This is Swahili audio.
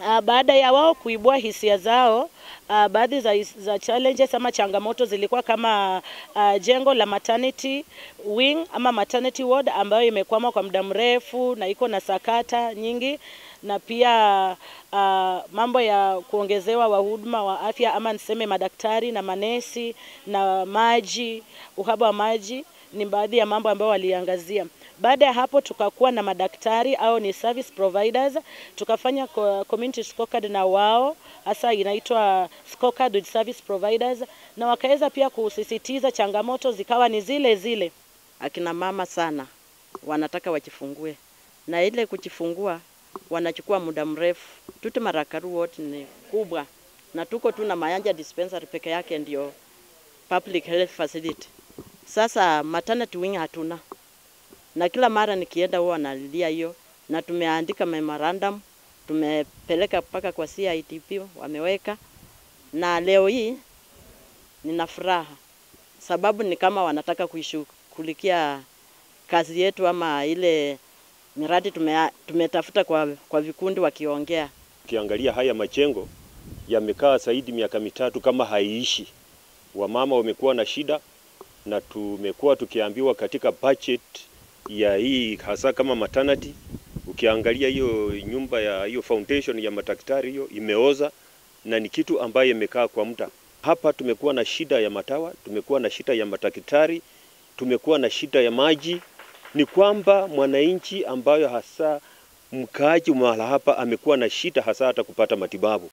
Uh, baada ya wao kuibua hisia zao uh, baadhi za, za challenges ama changamoto zilikuwa kama uh, jengo la maternity wing ama maternity ward ambayo imekwama kwa muda mrefu na iko na sakata nyingi na pia uh, mambo ya kuongezewa wahuduma wa afya ama niseme madaktari na manesi na maji, uhaba wa maji ni baadhi ya mambo ambayo waliangazia. Baada ya hapo tukakuwa na madaktari au ni service providers, tukafanya community scorecard na wao, hasa inaitwa scorecard with service providers, na wakaweza pia kusisitiza, changamoto zikawa ni zile zile. Akina mama sana wanataka wajifungue, na ile kujifungua wanachukua muda mrefu. Tuti marakaru wote ni kubwa, na tuko tu na Mayanja dispensary peke yake ndio public health facility. Sasa maternity wing hatuna na kila mara nikienda huwa nalilia hiyo, na tumeandika memorandum, tumepeleka mpaka kwa CITP wameweka, na leo hii nina furaha sababu ni kama wanataka kuishughulikia kazi yetu ama ile miradi tume, tumetafuta kwa, kwa vikundi wakiongea. Ukiangalia haya majengo yamekaa zaidi miaka mitatu kama haiishi. Wamama wamekuwa na shida na tumekuwa tukiambiwa katika budget ya hii hasa kama maternity. Ukiangalia hiyo nyumba ya hiyo foundation ya madaktari hiyo imeoza na ni kitu ambayo imekaa kwa muda. Hapa tumekuwa na shida ya matawa, tumekuwa na shida ya madaktari, tumekuwa na shida ya maji. Ni kwamba mwananchi ambayo hasa mkaaji mahala hapa amekuwa na shida hasa hata kupata matibabu.